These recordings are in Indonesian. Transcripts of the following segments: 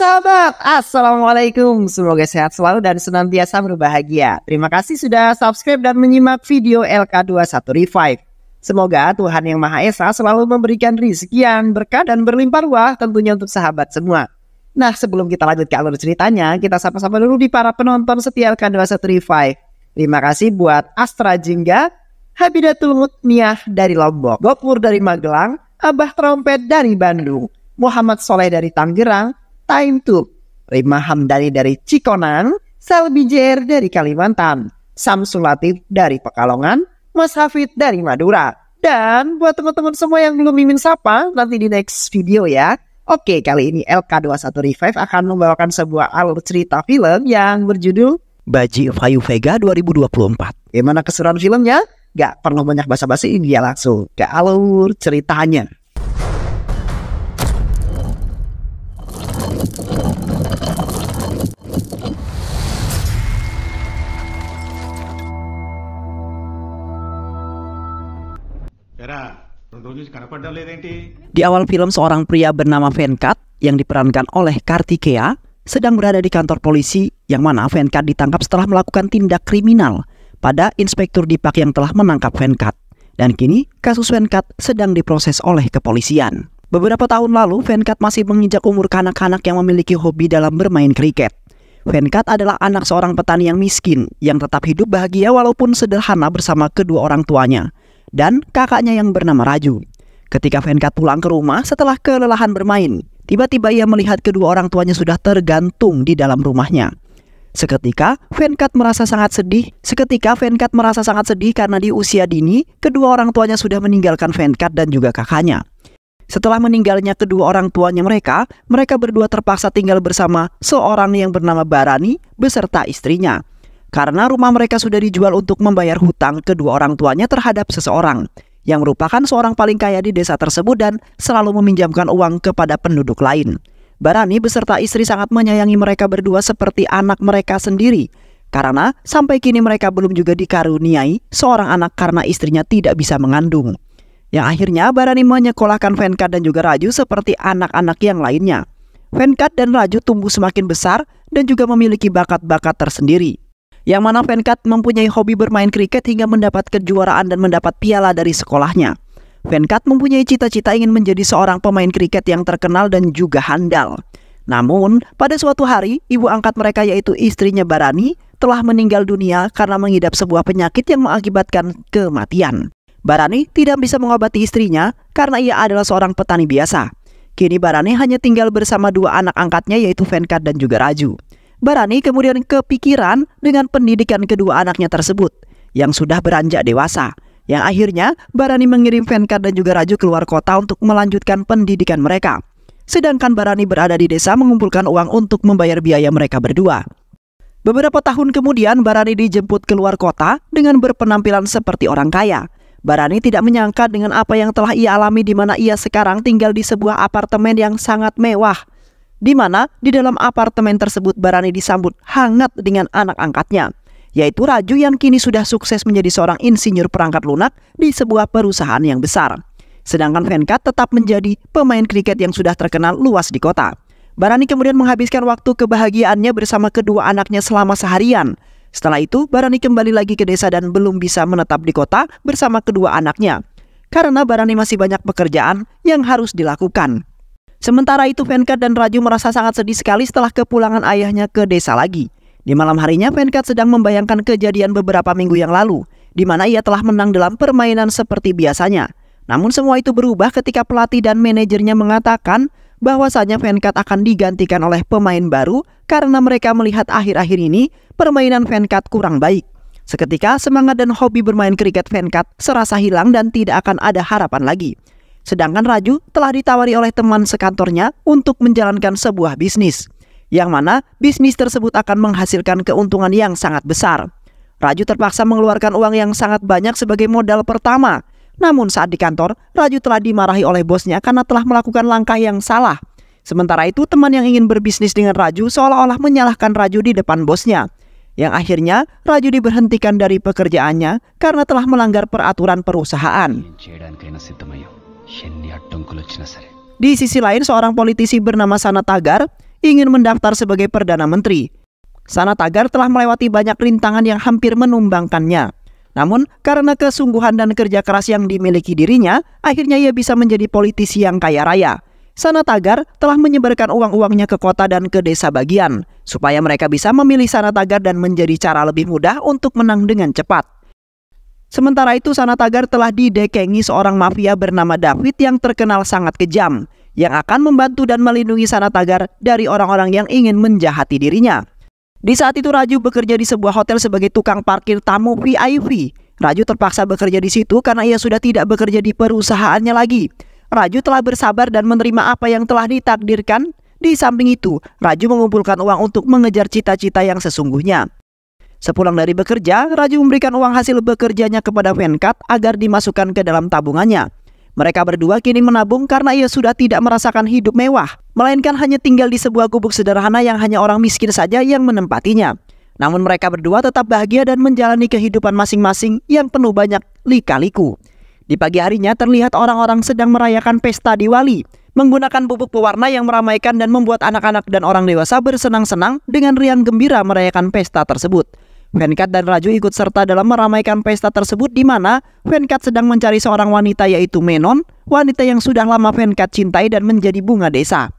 sahabat, Assalamualaikum. Semoga sehat selalu dan senantiasa berbahagia. Terima kasih sudah subscribe dan menyimak video LK21 Revive. Semoga Tuhan Yang Maha Esa selalu memberikan rezeki yang berkah dan berlimpah ruah tentunya untuk sahabat semua. Nah, sebelum kita lanjut ke alur ceritanya, kita sapa-sapa dulu di para penonton setia LK21 Revive. Terima kasih buat Astra Jingga, Habidatul Mutniah dari Lombok, Gopur dari Magelang, Abah Trompet dari Bandung, Muhammad Soleh dari Tangerang, Time to, Rima Hamdani dari Cikonan, Selby Jer dari Kalimantan, Samsul Latif dari Pekalongan, Mas Hafid dari Madura. Dan buat teman-teman semua yang belum mimin sapa, nanti di next video ya. Oke, kali ini LK21 Revive akan membawakan sebuah alur cerita film yang berjudul Baji Fayu Vega 2024. Gimana keseruan filmnya? Gak perlu banyak basa-basi, dia langsung ke alur ceritanya. Di awal film seorang pria bernama Venkat yang diperankan oleh Kartikeya sedang berada di kantor polisi yang mana Venkat ditangkap setelah melakukan tindak kriminal pada inspektur Dipak yang telah menangkap Venkat. Dan kini kasus Venkat sedang diproses oleh kepolisian. Beberapa tahun lalu Venkat masih menginjak umur kanak-kanak yang memiliki hobi dalam bermain kriket. Venkat adalah anak seorang petani yang miskin, yang tetap hidup bahagia walaupun sederhana bersama kedua orang tuanya dan kakaknya yang bernama Raju. Ketika Venkat pulang ke rumah setelah kelelahan bermain, tiba-tiba ia melihat kedua orang tuanya sudah tergantung di dalam rumahnya. Seketika, Venkat merasa sangat sedih. Seketika, Venkat merasa sangat sedih karena di usia dini, kedua orang tuanya sudah meninggalkan Venkat dan juga kakaknya. Setelah meninggalnya kedua orang tuanya mereka, mereka berdua terpaksa tinggal bersama seorang yang bernama Barani beserta istrinya karena rumah mereka sudah dijual untuk membayar hutang kedua orang tuanya terhadap seseorang yang merupakan seorang paling kaya di desa tersebut dan selalu meminjamkan uang kepada penduduk lain. Barani beserta istri sangat menyayangi mereka berdua seperti anak mereka sendiri karena sampai kini mereka belum juga dikaruniai seorang anak karena istrinya tidak bisa mengandung. Yang akhirnya Barani menyekolahkan Venkat dan juga Raju seperti anak-anak yang lainnya. Venkat dan Raju tumbuh semakin besar dan juga memiliki bakat-bakat tersendiri yang mana Venkat mempunyai hobi bermain kriket hingga mendapat kejuaraan dan mendapat piala dari sekolahnya. Venkat mempunyai cita-cita ingin menjadi seorang pemain kriket yang terkenal dan juga handal. Namun, pada suatu hari, ibu angkat mereka yaitu istrinya Barani telah meninggal dunia karena mengidap sebuah penyakit yang mengakibatkan kematian. Barani tidak bisa mengobati istrinya karena ia adalah seorang petani biasa. Kini Barani hanya tinggal bersama dua anak angkatnya yaitu Venkat dan juga Raju. Barani kemudian kepikiran dengan pendidikan kedua anaknya tersebut yang sudah beranjak dewasa. Yang akhirnya Barani mengirim Venkat dan juga Raju keluar kota untuk melanjutkan pendidikan mereka. Sedangkan Barani berada di desa mengumpulkan uang untuk membayar biaya mereka berdua. Beberapa tahun kemudian Barani dijemput keluar kota dengan berpenampilan seperti orang kaya. Barani tidak menyangka dengan apa yang telah ia alami di mana ia sekarang tinggal di sebuah apartemen yang sangat mewah di mana di dalam apartemen tersebut Barani disambut hangat dengan anak angkatnya, yaitu Raju yang kini sudah sukses menjadi seorang insinyur perangkat lunak di sebuah perusahaan yang besar. Sedangkan Venkat tetap menjadi pemain kriket yang sudah terkenal luas di kota. Barani kemudian menghabiskan waktu kebahagiaannya bersama kedua anaknya selama seharian. Setelah itu, Barani kembali lagi ke desa dan belum bisa menetap di kota bersama kedua anaknya. Karena Barani masih banyak pekerjaan yang harus dilakukan. Sementara itu Venkat dan Raju merasa sangat sedih sekali setelah kepulangan ayahnya ke desa lagi. Di malam harinya Venkat sedang membayangkan kejadian beberapa minggu yang lalu, di mana ia telah menang dalam permainan seperti biasanya. Namun semua itu berubah ketika pelatih dan manajernya mengatakan bahwasanya Venkat akan digantikan oleh pemain baru karena mereka melihat akhir-akhir ini permainan Venkat kurang baik. Seketika semangat dan hobi bermain kriket Venkat serasa hilang dan tidak akan ada harapan lagi. Sedangkan Raju telah ditawari oleh teman sekantornya untuk menjalankan sebuah bisnis, yang mana bisnis tersebut akan menghasilkan keuntungan yang sangat besar. Raju terpaksa mengeluarkan uang yang sangat banyak sebagai modal pertama. Namun saat di kantor, Raju telah dimarahi oleh bosnya karena telah melakukan langkah yang salah. Sementara itu, teman yang ingin berbisnis dengan Raju seolah-olah menyalahkan Raju di depan bosnya. Yang akhirnya, Raju diberhentikan dari pekerjaannya karena telah melanggar peraturan perusahaan. Di sisi lain, seorang politisi bernama Sana Tagar ingin mendaftar sebagai Perdana Menteri. Sana Tagar telah melewati banyak rintangan yang hampir menumbangkannya. Namun, karena kesungguhan dan kerja keras yang dimiliki dirinya, akhirnya ia bisa menjadi politisi yang kaya raya. Sana Tagar telah menyebarkan uang-uangnya ke kota dan ke desa bagian, supaya mereka bisa memilih Sana Tagar dan menjadi cara lebih mudah untuk menang dengan cepat. Sementara itu Sanatagar telah didekengi seorang mafia bernama David yang terkenal sangat kejam yang akan membantu dan melindungi Sanatagar dari orang-orang yang ingin menjahati dirinya. Di saat itu Raju bekerja di sebuah hotel sebagai tukang parkir tamu VIP. Raju terpaksa bekerja di situ karena ia sudah tidak bekerja di perusahaannya lagi. Raju telah bersabar dan menerima apa yang telah ditakdirkan. Di samping itu, Raju mengumpulkan uang untuk mengejar cita-cita yang sesungguhnya. Sepulang dari bekerja, Raju memberikan uang hasil bekerjanya kepada Venkat agar dimasukkan ke dalam tabungannya. Mereka berdua kini menabung karena ia sudah tidak merasakan hidup mewah, melainkan hanya tinggal di sebuah gubuk sederhana yang hanya orang miskin saja yang menempatinya. Namun mereka berdua tetap bahagia dan menjalani kehidupan masing-masing yang penuh banyak lika-liku. Di pagi harinya terlihat orang-orang sedang merayakan pesta di wali, menggunakan bubuk pewarna yang meramaikan dan membuat anak-anak dan orang dewasa bersenang-senang dengan riang gembira merayakan pesta tersebut. Venkat dan Raju ikut serta dalam meramaikan pesta tersebut di mana Venkat sedang mencari seorang wanita yaitu Menon, wanita yang sudah lama Venkat cintai dan menjadi bunga desa.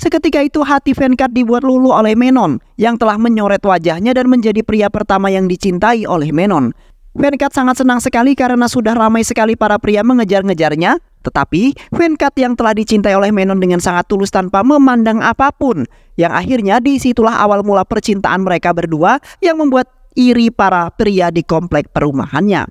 Seketika itu hati Venkat dibuat luluh oleh Menon yang telah menyoret wajahnya dan menjadi pria pertama yang dicintai oleh Menon. Venkat sangat senang sekali karena sudah ramai sekali para pria mengejar-ngejarnya. Tetapi Venkat yang telah dicintai oleh Menon dengan sangat tulus tanpa memandang apapun. Yang akhirnya disitulah awal mula percintaan mereka berdua yang membuat iri para pria di komplek perumahannya.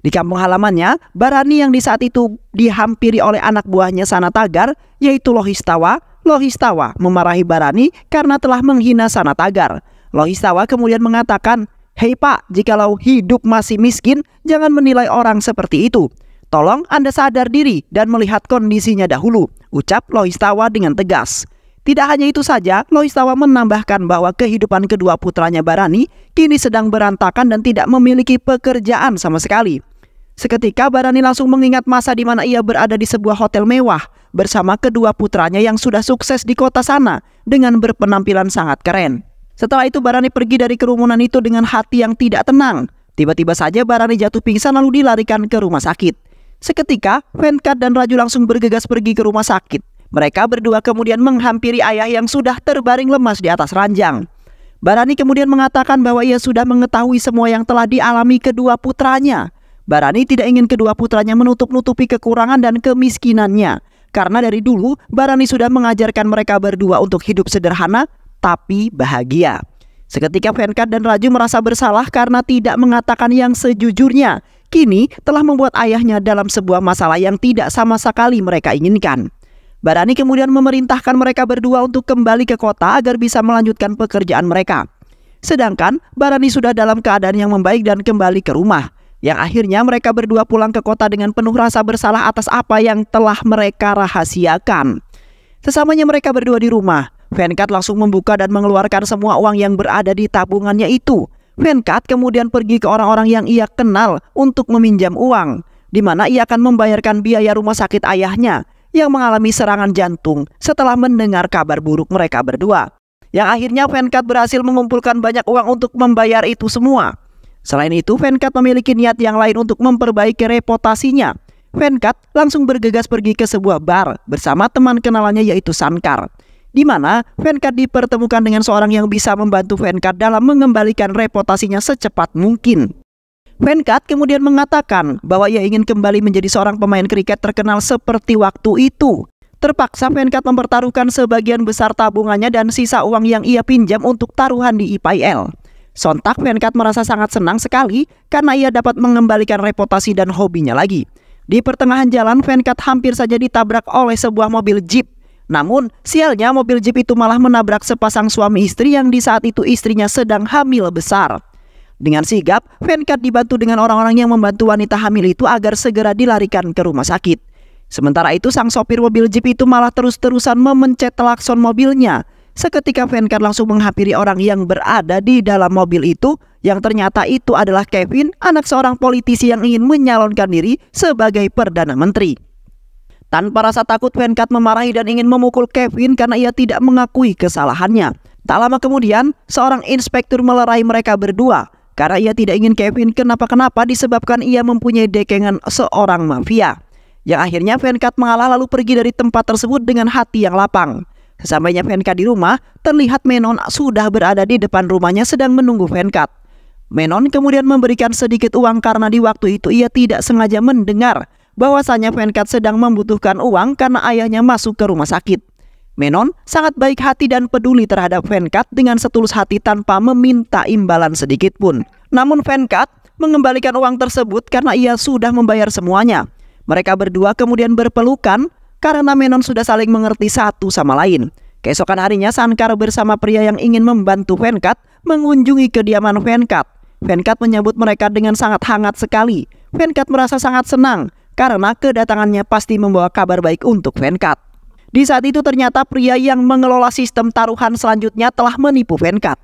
Di kampung halamannya, Barani yang di saat itu dihampiri oleh anak buahnya Sana Tagar yaitu Lohistawa, Lohistawa memarahi Barani karena telah menghina Sana Sanatagar. Lohistawa kemudian mengatakan, Hei pak, jikalau hidup masih miskin, jangan menilai orang seperti itu. Tolong Anda sadar diri dan melihat kondisinya dahulu, ucap Lohistawa dengan tegas. Tidak hanya itu saja, Tawa menambahkan bahwa kehidupan kedua putranya Barani kini sedang berantakan dan tidak memiliki pekerjaan sama sekali. Seketika Barani langsung mengingat masa di mana ia berada di sebuah hotel mewah bersama kedua putranya yang sudah sukses di kota sana dengan berpenampilan sangat keren. Setelah itu Barani pergi dari kerumunan itu dengan hati yang tidak tenang. Tiba-tiba saja Barani jatuh pingsan lalu dilarikan ke rumah sakit. Seketika, Venkat dan Raju langsung bergegas pergi ke rumah sakit. Mereka berdua kemudian menghampiri ayah yang sudah terbaring lemas di atas ranjang. Barani kemudian mengatakan bahwa ia sudah mengetahui semua yang telah dialami kedua putranya. Barani tidak ingin kedua putranya menutup-nutupi kekurangan dan kemiskinannya. Karena dari dulu, Barani sudah mengajarkan mereka berdua untuk hidup sederhana tapi bahagia. Seketika Venkat dan Raju merasa bersalah karena tidak mengatakan yang sejujurnya. Kini telah membuat ayahnya dalam sebuah masalah yang tidak sama sekali mereka inginkan. Barani kemudian memerintahkan mereka berdua untuk kembali ke kota agar bisa melanjutkan pekerjaan mereka. Sedangkan Barani sudah dalam keadaan yang membaik dan kembali ke rumah. Yang akhirnya mereka berdua pulang ke kota dengan penuh rasa bersalah atas apa yang telah mereka rahasiakan. Sesamanya mereka berdua di rumah, Venkat langsung membuka dan mengeluarkan semua uang yang berada di tabungannya itu. Venkat kemudian pergi ke orang-orang yang ia kenal untuk meminjam uang, di mana ia akan membayarkan biaya rumah sakit ayahnya yang mengalami serangan jantung setelah mendengar kabar buruk mereka berdua. Yang akhirnya Venkat berhasil mengumpulkan banyak uang untuk membayar itu semua. Selain itu, Venkat memiliki niat yang lain untuk memperbaiki reputasinya. Venkat langsung bergegas pergi ke sebuah bar bersama teman kenalannya yaitu Sankar. Di mana Venkat dipertemukan dengan seorang yang bisa membantu Venkat dalam mengembalikan reputasinya secepat mungkin. Venkat kemudian mengatakan bahwa ia ingin kembali menjadi seorang pemain kriket terkenal seperti waktu itu. Terpaksa Venkat mempertaruhkan sebagian besar tabungannya dan sisa uang yang ia pinjam untuk taruhan di IPL. Sontak Venkat merasa sangat senang sekali karena ia dapat mengembalikan reputasi dan hobinya lagi. Di pertengahan jalan Venkat hampir saja ditabrak oleh sebuah mobil jeep. Namun sialnya mobil jeep itu malah menabrak sepasang suami istri yang di saat itu istrinya sedang hamil besar. Dengan sigap, Venkat dibantu dengan orang-orang yang membantu wanita hamil itu agar segera dilarikan ke rumah sakit. Sementara itu sang sopir mobil jeep itu malah terus-terusan memencet telakson mobilnya. Seketika Venkat langsung menghampiri orang yang berada di dalam mobil itu yang ternyata itu adalah Kevin, anak seorang politisi yang ingin menyalonkan diri sebagai Perdana Menteri. Tanpa rasa takut, Venkat memarahi dan ingin memukul Kevin karena ia tidak mengakui kesalahannya. Tak lama kemudian, seorang inspektur melerai mereka berdua. Karena ia tidak ingin Kevin kenapa-kenapa disebabkan ia mempunyai dekengan seorang mafia. Yang akhirnya Venkat mengalah lalu pergi dari tempat tersebut dengan hati yang lapang. Sesampainya Venkat di rumah, terlihat Menon sudah berada di depan rumahnya sedang menunggu Venkat. Menon kemudian memberikan sedikit uang karena di waktu itu ia tidak sengaja mendengar bahwasannya Venkat sedang membutuhkan uang karena ayahnya masuk ke rumah sakit. Menon sangat baik hati dan peduli terhadap Venkat dengan setulus hati tanpa meminta imbalan sedikit pun. Namun Venkat mengembalikan uang tersebut karena ia sudah membayar semuanya. Mereka berdua kemudian berpelukan karena Menon sudah saling mengerti satu sama lain. Keesokan harinya Sankar bersama pria yang ingin membantu Venkat mengunjungi kediaman Venkat. Venkat menyambut mereka dengan sangat hangat sekali. Venkat merasa sangat senang karena kedatangannya pasti membawa kabar baik untuk Venkat. Di saat itu ternyata pria yang mengelola sistem taruhan selanjutnya telah menipu Venkat.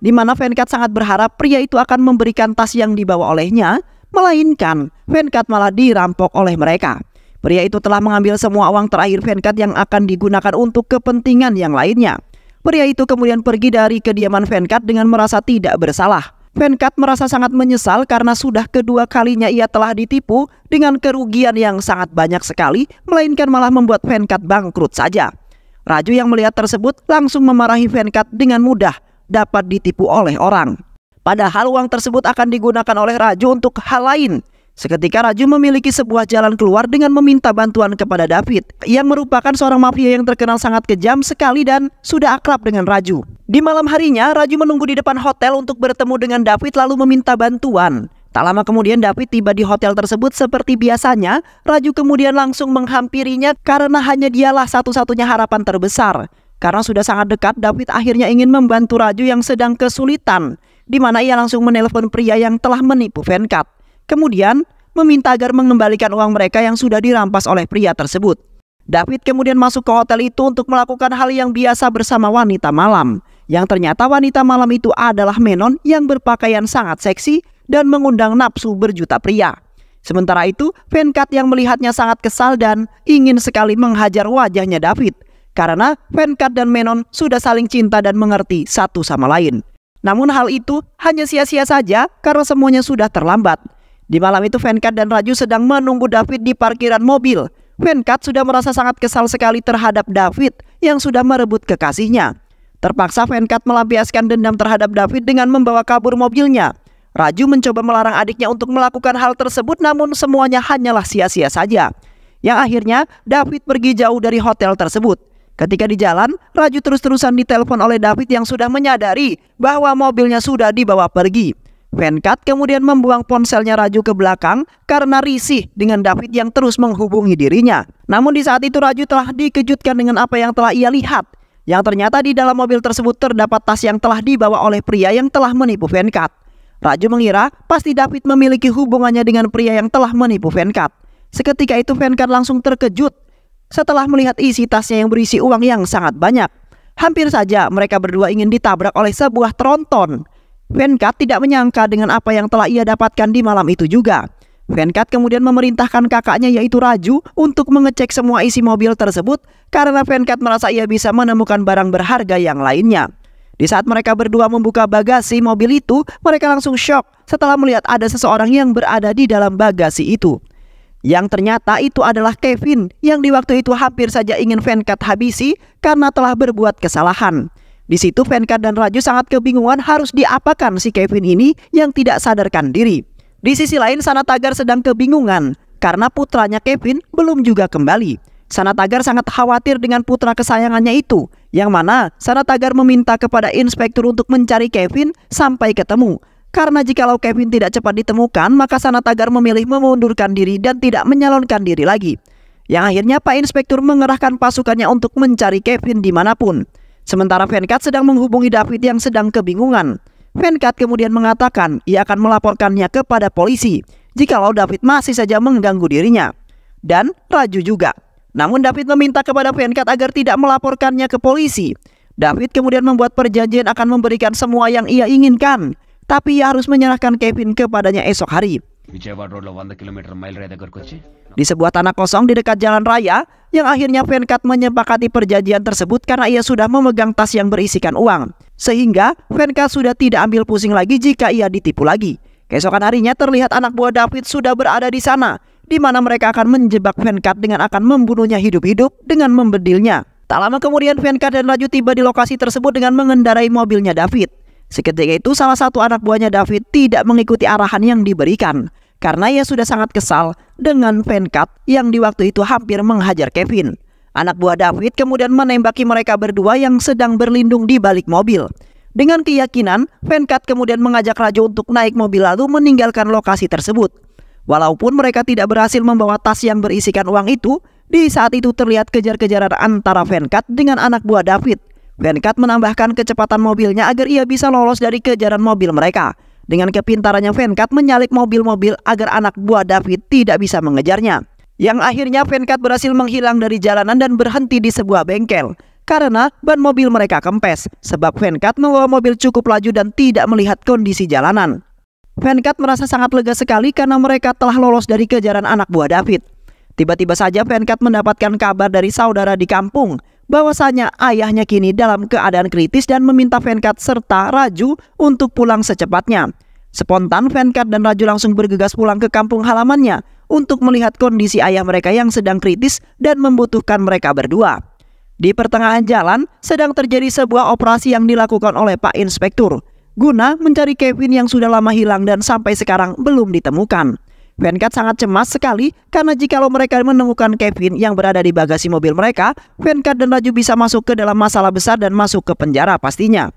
Di mana Venkat sangat berharap pria itu akan memberikan tas yang dibawa olehnya, melainkan Venkat malah dirampok oleh mereka. Pria itu telah mengambil semua uang terakhir Venkat yang akan digunakan untuk kepentingan yang lainnya. Pria itu kemudian pergi dari kediaman Venkat dengan merasa tidak bersalah. Venkat merasa sangat menyesal karena sudah kedua kalinya ia telah ditipu dengan kerugian yang sangat banyak sekali, melainkan malah membuat Venkat bangkrut saja. Raju yang melihat tersebut langsung memarahi Venkat dengan mudah dapat ditipu oleh orang. Padahal uang tersebut akan digunakan oleh Raju untuk hal lain. Seketika Raju memiliki sebuah jalan keluar dengan meminta bantuan kepada David yang merupakan seorang mafia yang terkenal sangat kejam sekali dan sudah akrab dengan Raju. Di malam harinya, Raju menunggu di depan hotel untuk bertemu dengan David lalu meminta bantuan. Tak lama kemudian David tiba di hotel tersebut seperti biasanya, Raju kemudian langsung menghampirinya karena hanya dialah satu-satunya harapan terbesar. Karena sudah sangat dekat, David akhirnya ingin membantu Raju yang sedang kesulitan, di mana ia langsung menelpon pria yang telah menipu Venkat. Kemudian, meminta agar mengembalikan uang mereka yang sudah dirampas oleh pria tersebut. David kemudian masuk ke hotel itu untuk melakukan hal yang biasa bersama wanita malam. Yang ternyata wanita malam itu adalah Menon yang berpakaian sangat seksi dan mengundang nafsu berjuta pria. Sementara itu, Venkat yang melihatnya sangat kesal dan ingin sekali menghajar wajahnya David. Karena Venkat dan Menon sudah saling cinta dan mengerti satu sama lain. Namun hal itu hanya sia-sia saja karena semuanya sudah terlambat. Di malam itu Venkat dan Raju sedang menunggu David di parkiran mobil. Venkat sudah merasa sangat kesal sekali terhadap David yang sudah merebut kekasihnya. Terpaksa Venkat melampiaskan dendam terhadap David dengan membawa kabur mobilnya. Raju mencoba melarang adiknya untuk melakukan hal tersebut namun semuanya hanyalah sia-sia saja. Yang akhirnya David pergi jauh dari hotel tersebut. Ketika di jalan, Raju terus-terusan ditelepon oleh David yang sudah menyadari bahwa mobilnya sudah dibawa pergi. Venkat kemudian membuang ponselnya Raju ke belakang karena risih dengan David yang terus menghubungi dirinya. Namun di saat itu Raju telah dikejutkan dengan apa yang telah ia lihat. Yang ternyata di dalam mobil tersebut terdapat tas yang telah dibawa oleh pria yang telah menipu Venkat. Raju mengira pasti David memiliki hubungannya dengan pria yang telah menipu Venkat. Seketika itu Venkat langsung terkejut setelah melihat isi tasnya yang berisi uang yang sangat banyak. Hampir saja mereka berdua ingin ditabrak oleh sebuah tronton. Venkat tidak menyangka dengan apa yang telah ia dapatkan di malam itu juga. Venkat kemudian memerintahkan kakaknya yaitu Raju untuk mengecek semua isi mobil tersebut karena Venkat merasa ia bisa menemukan barang berharga yang lainnya. Di saat mereka berdua membuka bagasi mobil itu, mereka langsung shock setelah melihat ada seseorang yang berada di dalam bagasi itu. Yang ternyata itu adalah Kevin yang di waktu itu hampir saja ingin Venkat habisi karena telah berbuat kesalahan. Di situ Venkat dan Raju sangat kebingungan harus diapakan si Kevin ini yang tidak sadarkan diri. Di sisi lain Sana Tagar sedang kebingungan karena putranya Kevin belum juga kembali. Sana Tagar sangat khawatir dengan putra kesayangannya itu, yang mana Sana Tagar meminta kepada inspektur untuk mencari Kevin sampai ketemu. Karena jikalau Kevin tidak cepat ditemukan, maka Sana Tagar memilih memundurkan diri dan tidak menyalonkan diri lagi. Yang akhirnya Pak Inspektur mengerahkan pasukannya untuk mencari Kevin dimanapun. Sementara Venkat sedang menghubungi David yang sedang kebingungan. Venkat kemudian mengatakan ia akan melaporkannya kepada polisi jikalau David masih saja mengganggu dirinya. Dan Raju juga. Namun David meminta kepada Venkat agar tidak melaporkannya ke polisi. David kemudian membuat perjanjian akan memberikan semua yang ia inginkan. Tapi ia harus menyerahkan Kevin kepadanya esok hari. Di sebuah tanah kosong di dekat jalan raya, yang akhirnya Venkat menyepakati perjanjian tersebut karena ia sudah memegang tas yang berisikan uang. Sehingga Venkat sudah tidak ambil pusing lagi jika ia ditipu lagi. Keesokan harinya terlihat anak buah David sudah berada di sana, di mana mereka akan menjebak Venkat dengan akan membunuhnya hidup-hidup dengan membedilnya. Tak lama kemudian Venkat dan Raju tiba di lokasi tersebut dengan mengendarai mobilnya David. Seketika itu salah satu anak buahnya David tidak mengikuti arahan yang diberikan karena ia sudah sangat kesal dengan Venkat yang di waktu itu hampir menghajar Kevin. Anak buah David kemudian menembaki mereka berdua yang sedang berlindung di balik mobil. Dengan keyakinan, Venkat kemudian mengajak Raja untuk naik mobil lalu meninggalkan lokasi tersebut. Walaupun mereka tidak berhasil membawa tas yang berisikan uang itu, di saat itu terlihat kejar-kejaran antara Venkat dengan anak buah David Venkat menambahkan kecepatan mobilnya agar ia bisa lolos dari kejaran mobil mereka. Dengan kepintarannya Venkat menyalip mobil-mobil agar anak buah David tidak bisa mengejarnya. Yang akhirnya Venkat berhasil menghilang dari jalanan dan berhenti di sebuah bengkel. Karena ban mobil mereka kempes, sebab Venkat membawa mobil cukup laju dan tidak melihat kondisi jalanan. Venkat merasa sangat lega sekali karena mereka telah lolos dari kejaran anak buah David. Tiba-tiba saja Venkat mendapatkan kabar dari saudara di kampung bahwasanya ayahnya kini dalam keadaan kritis dan meminta Venkat serta Raju untuk pulang secepatnya. Spontan Venkat dan Raju langsung bergegas pulang ke kampung halamannya untuk melihat kondisi ayah mereka yang sedang kritis dan membutuhkan mereka berdua. Di pertengahan jalan sedang terjadi sebuah operasi yang dilakukan oleh Pak Inspektur guna mencari Kevin yang sudah lama hilang dan sampai sekarang belum ditemukan. Venkat sangat cemas sekali karena jikalau mereka menemukan Kevin yang berada di bagasi mobil mereka, Venkat dan Raju bisa masuk ke dalam masalah besar dan masuk ke penjara pastinya.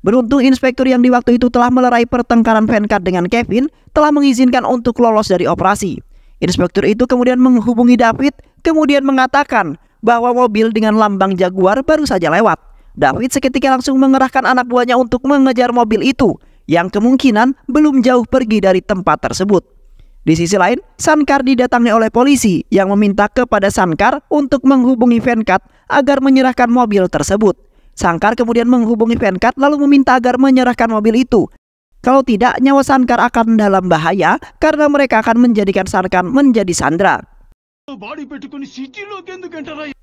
Beruntung inspektur yang di waktu itu telah melerai pertengkaran Venkat dengan Kevin telah mengizinkan untuk lolos dari operasi. Inspektur itu kemudian menghubungi David, kemudian mengatakan bahwa mobil dengan lambang Jaguar baru saja lewat. David seketika langsung mengerahkan anak buahnya untuk mengejar mobil itu yang kemungkinan belum jauh pergi dari tempat tersebut. Di sisi lain, Sankar didatangi oleh polisi yang meminta kepada Sankar untuk menghubungi Venkat agar menyerahkan mobil tersebut. Sankar kemudian menghubungi Venkat lalu meminta agar menyerahkan mobil itu. Kalau tidak, nyawa Sankar akan dalam bahaya karena mereka akan menjadikan Sankar menjadi sandera.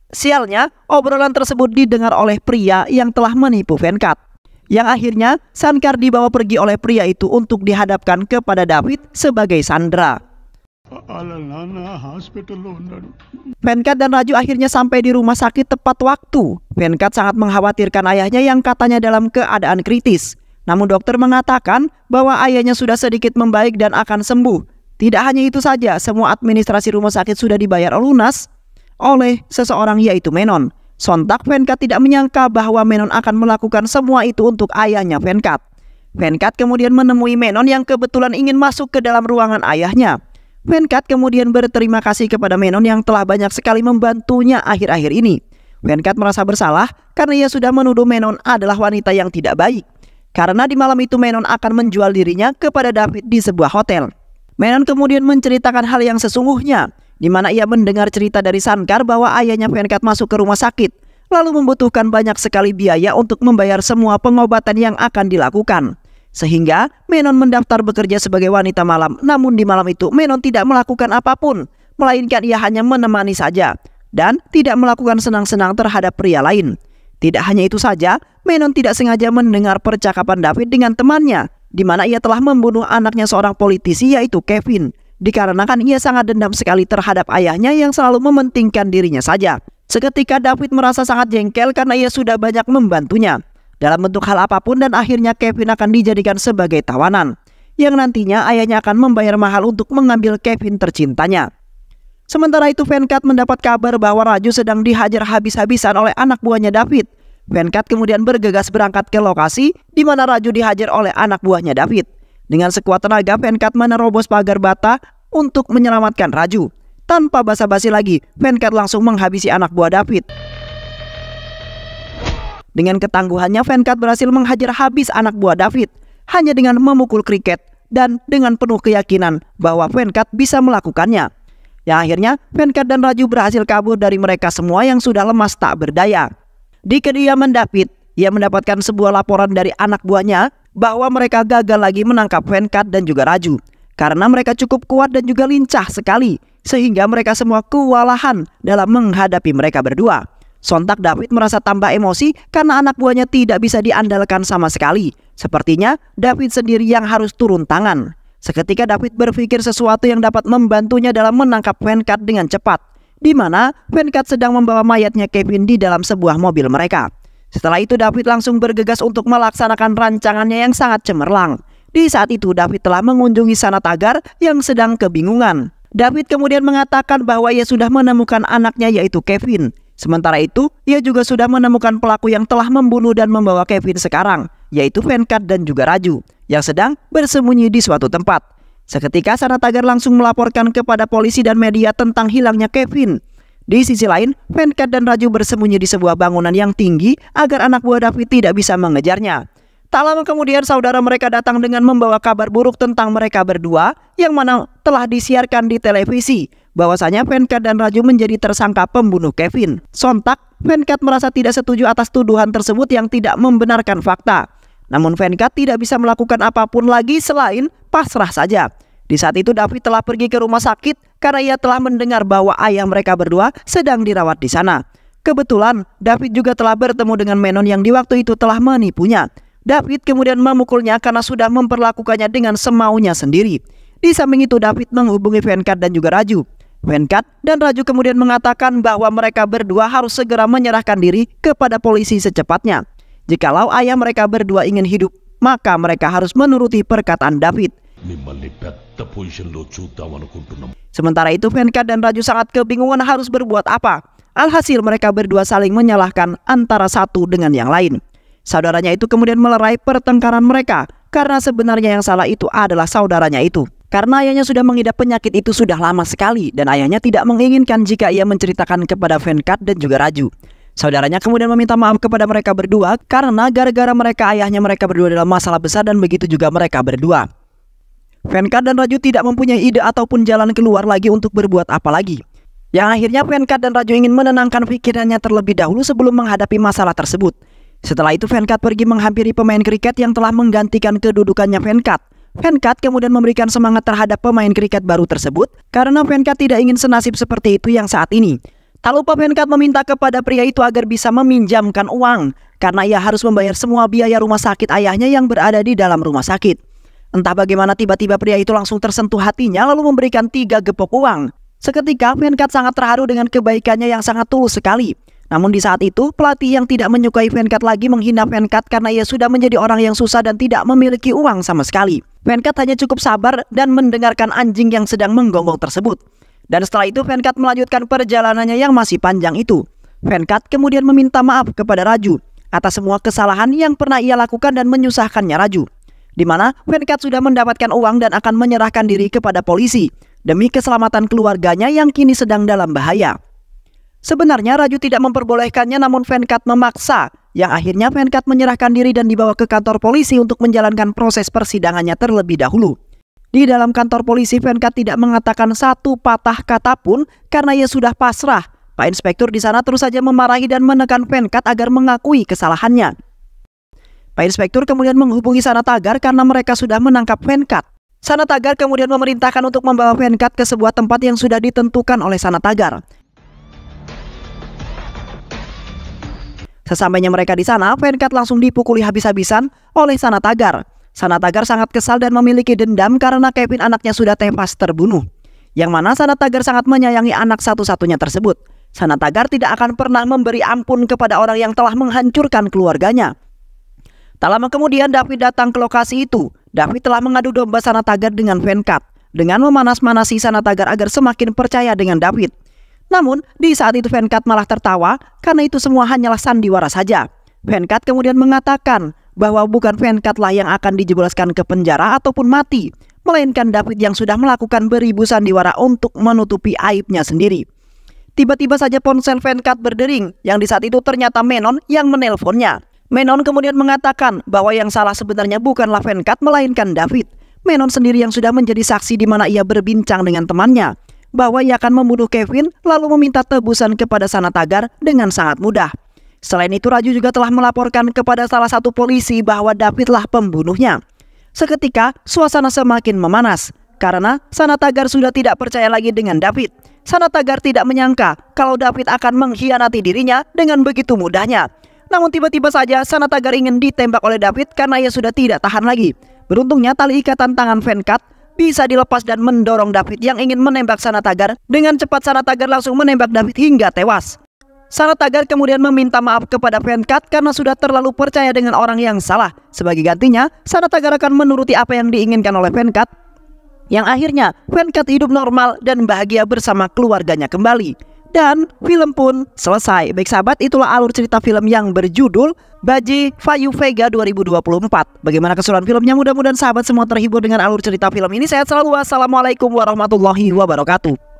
Sialnya, obrolan tersebut didengar oleh pria yang telah menipu Venkat yang akhirnya Sankar dibawa pergi oleh pria itu untuk dihadapkan kepada David sebagai Sandra. Venkat dan Raju akhirnya sampai di rumah sakit tepat waktu. Venkat sangat mengkhawatirkan ayahnya yang katanya dalam keadaan kritis. Namun dokter mengatakan bahwa ayahnya sudah sedikit membaik dan akan sembuh. Tidak hanya itu saja, semua administrasi rumah sakit sudah dibayar lunas oleh seseorang yaitu Menon. Sontak Venkat tidak menyangka bahwa Menon akan melakukan semua itu untuk ayahnya Venkat. Venkat kemudian menemui Menon yang kebetulan ingin masuk ke dalam ruangan ayahnya. Venkat kemudian berterima kasih kepada Menon yang telah banyak sekali membantunya akhir-akhir ini. Venkat merasa bersalah karena ia sudah menuduh Menon adalah wanita yang tidak baik. Karena di malam itu Menon akan menjual dirinya kepada David di sebuah hotel. Menon kemudian menceritakan hal yang sesungguhnya di mana ia mendengar cerita dari Sankar bahwa ayahnya Venkat masuk ke rumah sakit, lalu membutuhkan banyak sekali biaya untuk membayar semua pengobatan yang akan dilakukan. Sehingga Menon mendaftar bekerja sebagai wanita malam, namun di malam itu Menon tidak melakukan apapun, melainkan ia hanya menemani saja dan tidak melakukan senang-senang terhadap pria lain. Tidak hanya itu saja, Menon tidak sengaja mendengar percakapan David dengan temannya, di mana ia telah membunuh anaknya seorang politisi yaitu Kevin dikarenakan ia sangat dendam sekali terhadap ayahnya yang selalu mementingkan dirinya saja. Seketika David merasa sangat jengkel karena ia sudah banyak membantunya dalam bentuk hal apapun dan akhirnya Kevin akan dijadikan sebagai tawanan yang nantinya ayahnya akan membayar mahal untuk mengambil Kevin tercintanya. Sementara itu Venkat mendapat kabar bahwa Raju sedang dihajar habis-habisan oleh anak buahnya David. Venkat kemudian bergegas berangkat ke lokasi di mana Raju dihajar oleh anak buahnya David. Dengan sekuat tenaga, Venkat menerobos pagar bata untuk menyelamatkan Raju. Tanpa basa-basi lagi, Venkat langsung menghabisi anak buah David. Dengan ketangguhannya, Venkat berhasil menghajar habis anak buah David hanya dengan memukul kriket dan dengan penuh keyakinan bahwa Venkat bisa melakukannya. Yang akhirnya, Venkat dan Raju berhasil kabur dari mereka semua yang sudah lemas tak berdaya. Di kediaman David, ia mendapatkan sebuah laporan dari anak buahnya bahwa mereka gagal lagi menangkap Venkat dan juga Raju karena mereka cukup kuat dan juga lincah sekali sehingga mereka semua kewalahan dalam menghadapi mereka berdua. Sontak David merasa tambah emosi karena anak buahnya tidak bisa diandalkan sama sekali. Sepertinya David sendiri yang harus turun tangan. Seketika David berpikir sesuatu yang dapat membantunya dalam menangkap Venkat dengan cepat. Di mana Venkat sedang membawa mayatnya Kevin di dalam sebuah mobil mereka. Setelah itu David langsung bergegas untuk melaksanakan rancangannya yang sangat cemerlang. Di saat itu David telah mengunjungi tagar yang sedang kebingungan. David kemudian mengatakan bahwa ia sudah menemukan anaknya yaitu Kevin. Sementara itu, ia juga sudah menemukan pelaku yang telah membunuh dan membawa Kevin sekarang, yaitu Venkat dan juga Raju, yang sedang bersembunyi di suatu tempat. Seketika Sanatagar langsung melaporkan kepada polisi dan media tentang hilangnya Kevin. Di sisi lain, Venkat dan Raju bersembunyi di sebuah bangunan yang tinggi agar anak buah David tidak bisa mengejarnya. Tak lama kemudian saudara mereka datang dengan membawa kabar buruk tentang mereka berdua yang mana telah disiarkan di televisi. Bahwasanya Venkat dan Raju menjadi tersangka pembunuh Kevin. Sontak, Venkat merasa tidak setuju atas tuduhan tersebut yang tidak membenarkan fakta. Namun Venkat tidak bisa melakukan apapun lagi selain pasrah saja. Di saat itu David telah pergi ke rumah sakit karena ia telah mendengar bahwa ayah mereka berdua sedang dirawat di sana. Kebetulan David juga telah bertemu dengan Menon yang di waktu itu telah menipunya. David kemudian memukulnya karena sudah memperlakukannya dengan semaunya sendiri. Di samping itu David menghubungi Venkat dan juga Raju. Venkat dan Raju kemudian mengatakan bahwa mereka berdua harus segera menyerahkan diri kepada polisi secepatnya. Jikalau ayah mereka berdua ingin hidup, maka mereka harus menuruti perkataan David. Sementara itu Venka dan Raju sangat kebingungan harus berbuat apa. Alhasil mereka berdua saling menyalahkan antara satu dengan yang lain. Saudaranya itu kemudian melerai pertengkaran mereka karena sebenarnya yang salah itu adalah saudaranya itu. Karena ayahnya sudah mengidap penyakit itu sudah lama sekali dan ayahnya tidak menginginkan jika ia menceritakan kepada Venkat dan juga Raju. Saudaranya kemudian meminta maaf kepada mereka berdua karena gara-gara mereka ayahnya mereka berdua dalam masalah besar dan begitu juga mereka berdua. Venkat dan Raju tidak mempunyai ide ataupun jalan keluar lagi untuk berbuat apa lagi. Yang akhirnya Venkat dan Raju ingin menenangkan pikirannya terlebih dahulu sebelum menghadapi masalah tersebut. Setelah itu Venkat pergi menghampiri pemain kriket yang telah menggantikan kedudukannya Venkat. Venkat kemudian memberikan semangat terhadap pemain kriket baru tersebut karena Venkat tidak ingin senasib seperti itu yang saat ini. Tak lupa Venkat meminta kepada pria itu agar bisa meminjamkan uang karena ia harus membayar semua biaya rumah sakit ayahnya yang berada di dalam rumah sakit. Entah bagaimana tiba-tiba pria itu langsung tersentuh hatinya lalu memberikan tiga gepok uang. Seketika Venkat sangat terharu dengan kebaikannya yang sangat tulus sekali. Namun di saat itu pelatih yang tidak menyukai Venkat lagi menghina Venkat karena ia sudah menjadi orang yang susah dan tidak memiliki uang sama sekali. Venkat hanya cukup sabar dan mendengarkan anjing yang sedang menggonggong tersebut. Dan setelah itu Venkat melanjutkan perjalanannya yang masih panjang itu. Venkat kemudian meminta maaf kepada Raju atas semua kesalahan yang pernah ia lakukan dan menyusahkannya Raju di mana Venkat sudah mendapatkan uang dan akan menyerahkan diri kepada polisi demi keselamatan keluarganya yang kini sedang dalam bahaya. Sebenarnya Raju tidak memperbolehkannya namun Venkat memaksa yang akhirnya Venkat menyerahkan diri dan dibawa ke kantor polisi untuk menjalankan proses persidangannya terlebih dahulu. Di dalam kantor polisi, Venkat tidak mengatakan satu patah kata pun karena ia sudah pasrah. Pak Inspektur di sana terus saja memarahi dan menekan Venkat agar mengakui kesalahannya. Pak Inspektur kemudian menghubungi Sana Tagar karena mereka sudah menangkap Venkat. Sana Tagar kemudian memerintahkan untuk membawa Venkat ke sebuah tempat yang sudah ditentukan oleh Sana Tagar. Sesampainya mereka di sana, Venkat langsung dipukuli habis-habisan oleh Sana Tagar. Sana Tagar sangat kesal dan memiliki dendam karena Kevin anaknya sudah tewas terbunuh. Yang mana Sana Tagar sangat menyayangi anak satu-satunya tersebut. Sana Tagar tidak akan pernah memberi ampun kepada orang yang telah menghancurkan keluarganya. Tak lama kemudian David datang ke lokasi itu. David telah mengadu domba sana tagar dengan Venkat dengan memanas-manasi sana tagar agar semakin percaya dengan David. Namun, di saat itu Venkat malah tertawa karena itu semua hanyalah sandiwara saja. Venkat kemudian mengatakan bahwa bukan Venkatlah yang akan dijebloskan ke penjara ataupun mati, melainkan David yang sudah melakukan beribu sandiwara untuk menutupi aibnya sendiri. Tiba-tiba saja ponsel Venkat berdering yang di saat itu ternyata Menon yang menelponnya. Menon kemudian mengatakan bahwa yang salah sebenarnya bukanlah Venkat melainkan David. Menon sendiri yang sudah menjadi saksi di mana ia berbincang dengan temannya bahwa ia akan membunuh Kevin lalu meminta tebusan kepada Sanatagar dengan sangat mudah. Selain itu Raju juga telah melaporkan kepada salah satu polisi bahwa Davidlah pembunuhnya. Seketika suasana semakin memanas karena Sanatagar sudah tidak percaya lagi dengan David. Sanatagar tidak menyangka kalau David akan mengkhianati dirinya dengan begitu mudahnya. Namun tiba-tiba saja Sana Tagar ingin ditembak oleh David karena ia sudah tidak tahan lagi. Beruntungnya tali ikatan tangan Venkat bisa dilepas dan mendorong David yang ingin menembak Sana Tagar. Dengan cepat Sana Tagar langsung menembak David hingga tewas. Sana Tagar kemudian meminta maaf kepada Venkat karena sudah terlalu percaya dengan orang yang salah. Sebagai gantinya, Sana Tagar akan menuruti apa yang diinginkan oleh Venkat. Yang akhirnya, Venkat hidup normal dan bahagia bersama keluarganya kembali dan film pun selesai. Baik sahabat, itulah alur cerita film yang berjudul Baji Fayu Vega 2024. Bagaimana keseruan filmnya? Mudah-mudahan sahabat semua terhibur dengan alur cerita film ini. Saya selalu. Wassalamualaikum warahmatullahi wabarakatuh.